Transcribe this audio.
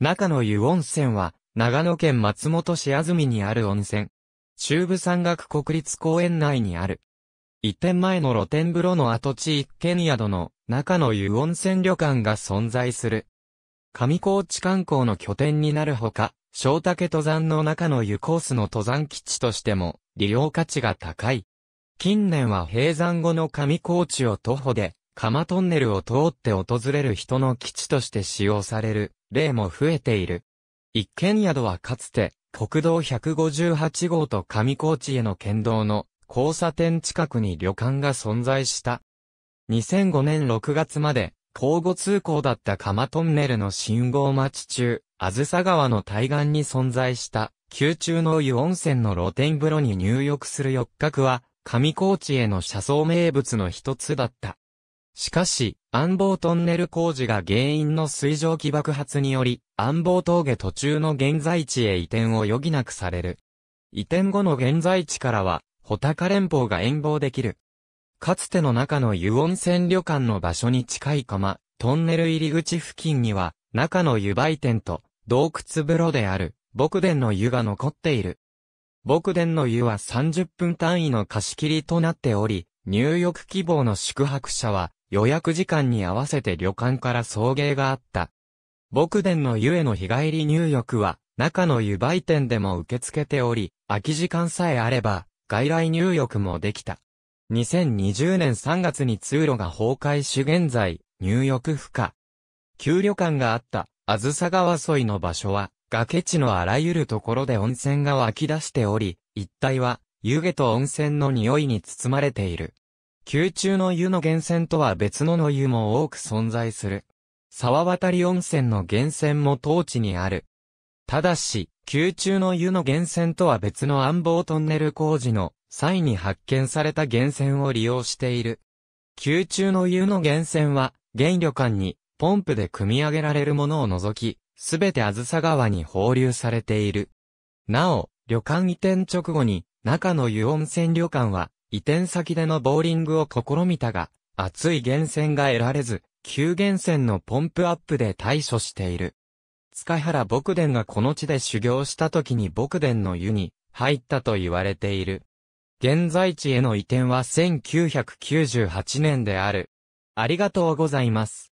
中の湯温泉は、長野県松本市安住にある温泉。中部山岳国立公園内にある。一点前の露天風呂の跡地一軒宿の中の湯温泉旅館が存在する。上高地観光の拠点になるほか、小竹登山の中の湯コースの登山基地としても利用価値が高い。近年は閉山後の上高地を徒歩で釜トンネルを通って訪れる人の基地として使用される例も増えている。一軒宿はかつて国道158号と上高地への県道の交差点近くに旅館が存在した。2005年6月まで交互通行だった釜トンネルの信号待ち中、あずさ川の対岸に存在した宮中の湯温泉の露天風呂に入浴する四角は上高地への車窓名物の一つだった。しかし、暗房トンネル工事が原因の水蒸気爆発により、暗房峠途中の現在地へ移転を余儀なくされる。移転後の現在地からは、穂高連峰が遠望できる。かつての中の湯温泉旅館の場所に近い釜、トンネル入り口付近には、中の湯売店と、洞窟風呂である、牧殿の湯が残っている。牧殿の湯は30分単位の貸し切りとなっており、入浴希望の宿泊者は、予約時間に合わせて旅館から送迎があった。牧電の湯への日帰り入浴は、中の湯売店でも受け付けており、空き時間さえあれば、外来入浴もできた。2020年3月に通路が崩壊し現在、入浴不可。旧旅館があった、あずさ川沿いの場所は、崖地のあらゆるところで温泉が湧き出しており、一帯は、湯気と温泉の匂いに包まれている。宮中の湯の源泉とは別のの湯も多く存在する。沢渡温泉の源泉も当地にある。ただし、宮中の湯の源泉とは別の暗房トンネル工事の際に発見された源泉を利用している。宮中の湯の源泉は、原旅館にポンプで組み上げられるものを除き、すべてあずさ川に放流されている。なお、旅館移転直後に、中の湯温泉旅館は、移転先でのボーリングを試みたが、熱い源泉が得られず、急源泉のポンプアップで対処している。塚原牧伝がこの地で修行した時に牧伝の湯に入ったと言われている。現在地への移転は1998年である。ありがとうございます。